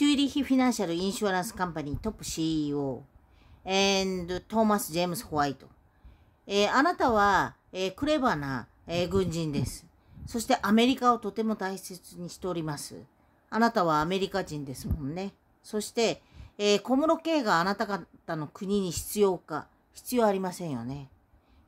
チューリヒ・フィナンシャル・インシュアランス・カンパニートップ CEO、トーマス・ジェームス・ホワイト。えー、あなたは、えー、クレバーな、えー、軍人です。そしてアメリカをとても大切にしております。あなたはアメリカ人ですもんね。そして、えー、小室圭があなた方の国に必要か、必要ありませんよね。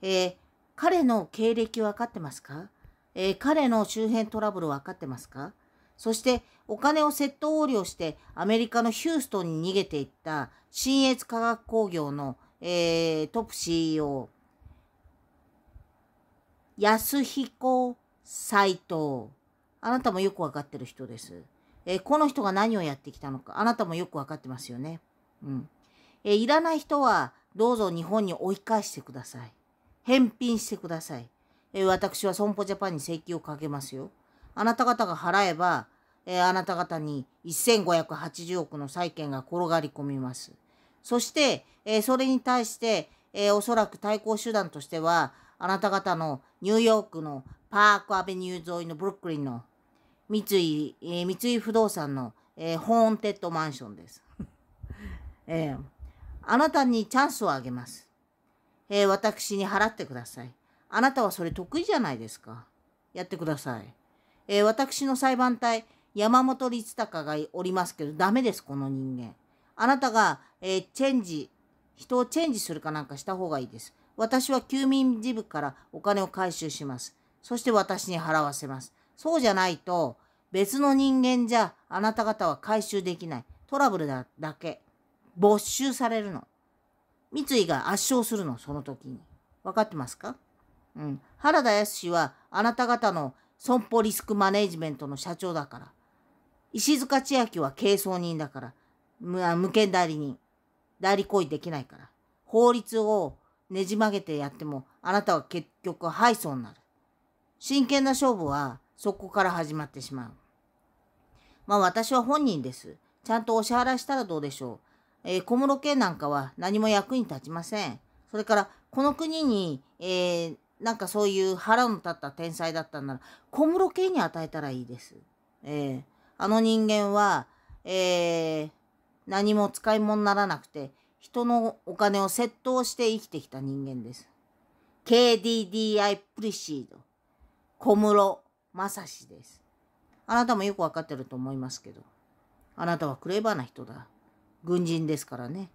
えー、彼の経歴分かってますか、えー、彼の周辺トラブル分かってますかそしてお金を窃盗横領してアメリカのヒューストンに逃げていった新越化学工業の、えー、トップ CEO 安彦斎藤あなたもよく分かってる人です、えー、この人が何をやってきたのかあなたもよく分かってますよね、うんえー、いらない人はどうぞ日本に追い返してください返品してください、えー、私は損保ジャパンに請求をかけますよあなた方が払えば、えー、あなた方に1580億の債権が転がり込みます。そして、えー、それに対して、えー、おそらく対抗手段としては、あなた方のニューヨークのパークアベニュー沿いのブルックリンの三井、えー、三井不動産の、えー、ホーンテッドマンションです。えー、あなたにチャンスをあげます。えー、私に払ってください。あなたはそれ得意じゃないですか。やってください。えー、私の裁判隊、山本律孝がおりますけど、ダメです、この人間。あなたが、えー、チェンジ、人をチェンジするかなんかした方がいいです。私は休眠事務からお金を回収します。そして私に払わせます。そうじゃないと、別の人間じゃあなた方は回収できない。トラブルだだけ。没収されるの。三井が圧勝するの、その時に。分かってますかうん。原田康はあなた方の損保リスクマネジメントの社長だから。石塚千秋は軽装人だから。無権代理人。代理行為できないから。法律をねじ曲げてやっても、あなたは結局敗訴になる。真剣な勝負は、そこから始まってしまう。まあ私は本人です。ちゃんとお支払いしたらどうでしょう。えー、小室圭なんかは何も役に立ちません。それから、この国に、えー、なんかそういう腹の立った天才だったんなら、小室圭に与えたらいいです。えー、あの人間は、えー、何も使い物にならなくて、人のお金を窃盗して生きてきた人間です。KDDI プリシード、小室正史です。あなたもよくわかってると思いますけど、あなたはクレバーな人だ。軍人ですからね。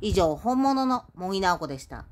以上、本物の茂木直子でした。